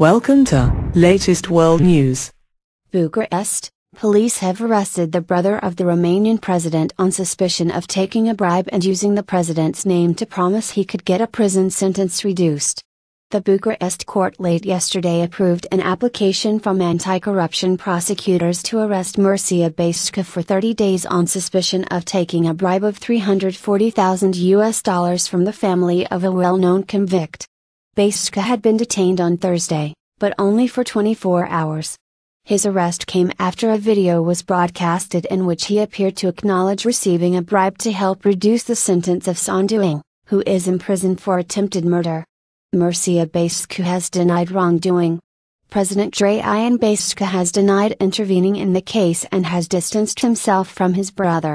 Welcome to Latest World News. Bucharest, police have arrested the brother of the Romanian president on suspicion of taking a bribe and using the president's name to promise he could get a prison sentence reduced. The Bucharest court late yesterday approved an application from anti corruption prosecutors to arrest Mircea Bașca for 30 days on suspicion of taking a bribe of 340,000 US dollars from the family of a well known convict. Bashka had been detained on Thursday, but only for 24 hours. His arrest came after a video was broadcasted in which he appeared to acknowledge receiving a bribe to help reduce the sentence of Sanduing, who is imprisoned for attempted murder. Mircea Bashku has denied wrongdoing. President Drayan Bashka has denied intervening in the case and has distanced himself from his brother.